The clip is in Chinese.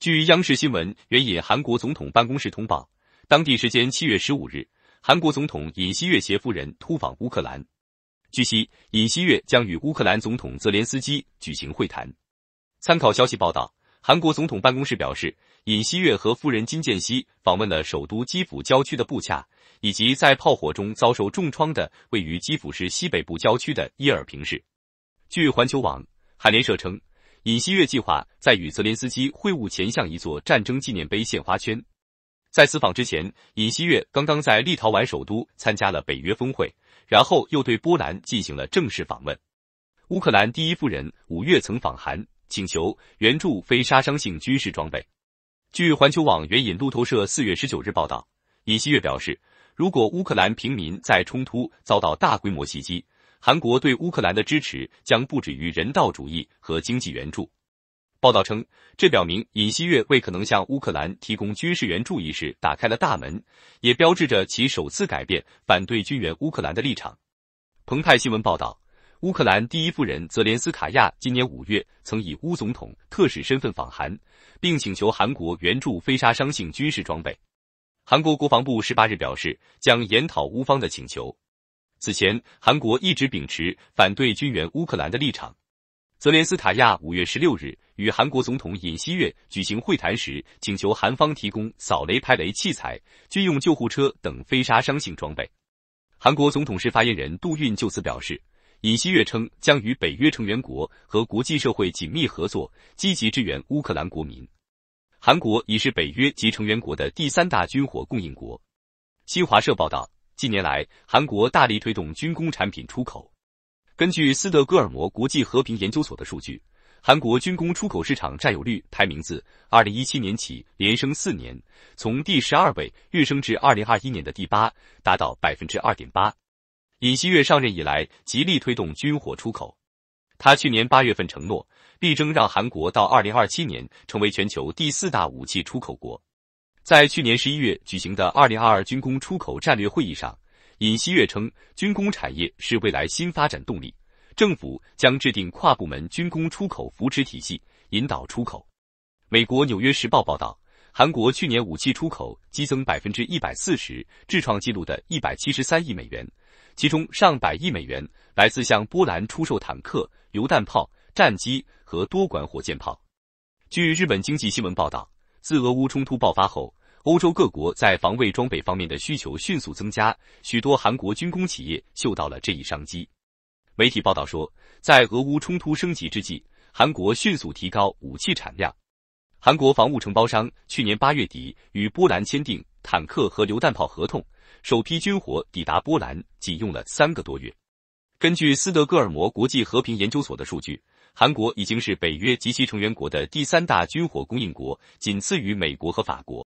据央视新闻援引韩国总统办公室通报，当地时间七月十五日，韩国总统尹锡月携夫人突访乌克兰。据悉，尹锡月将与乌克兰总统泽连斯基举行会谈。参考消息报道，韩国总统办公室表示，尹锡月和夫人金建熙访问了首都基辅郊区的布恰，以及在炮火中遭受重创的位于基辅市西北部郊区的伊尔平市。据环球网、韩联社称。尹锡悦计划在与泽连斯基会晤前向一座战争纪念碑献花圈。在此访之前，尹锡悦刚刚在立陶宛首都参加了北约峰会，然后又对波兰进行了正式访问。乌克兰第一夫人五月曾访韩，请求援助非杀伤性军事装备。据环球网援引路透社四月十九日报道，尹锡悦表示，如果乌克兰平民在冲突遭到大规模袭击，韩国对乌克兰的支持将不止于人道主义和经济援助。报道称，这表明尹锡悦为可能向乌克兰提供军事援助一事打开了大门，也标志着其首次改变反对军援乌克兰的立场。澎湃新闻报道，乌克兰第一夫人泽连斯卡娅今年五月曾以乌总统特使身份访韩，并请求韩国援助非杀伤性军事装备。韩国国防部十八日表示，将研讨乌方的请求。此前，韩国一直秉持反对军援乌克兰的立场。泽连斯塔亚五月十六日与韩国总统尹锡悦举行会谈时，请求韩方提供扫雷、排雷器材、军用救护车等非杀伤性装备。韩国总统室发言人杜运就此表示，尹锡悦称将与北约成员国和国际社会紧密合作，积极支援乌克兰国民。韩国已是北约及成员国的第三大军火供应国。新华社报道。近年来，韩国大力推动军工产品出口。根据斯德哥尔摩国际和平研究所的数据，韩国军工出口市场占有率排名自二零一七年起连升四年，从第十二位跃升至二零二一年的第八，达到百分之二点八。尹锡悦上任以来，极力推动军火出口。他去年八月份承诺，力争让韩国到二零二七年成为全球第四大武器出口国。在去年十一月举行的二零二二军工出口战略会议上，尹锡悦称军工产业是未来新发展动力，政府将制定跨部门军工出口扶持体系，引导出口。美国《纽约时报》报道，韩国去年武器出口激增百分之一百四十，创纪录的一百七十三亿美元，其中上百亿美元来自向波兰出售坦克、榴弹炮、战机和多管火箭炮。据日本经济新闻报道。自俄乌冲突爆发后，欧洲各国在防卫装备方面的需求迅速增加，许多韩国军工企业嗅到了这一商机。媒体报道说，在俄乌冲突升级之际，韩国迅速提高武器产量。韩国防务承包商去年八月底与波兰签订坦克和榴弹炮合同，首批军火抵达波兰仅用了三个多月。根据斯德哥尔摩国际和平研究所的数据，韩国已经是北约及其成员国的第三大军火供应国，仅次于美国和法国。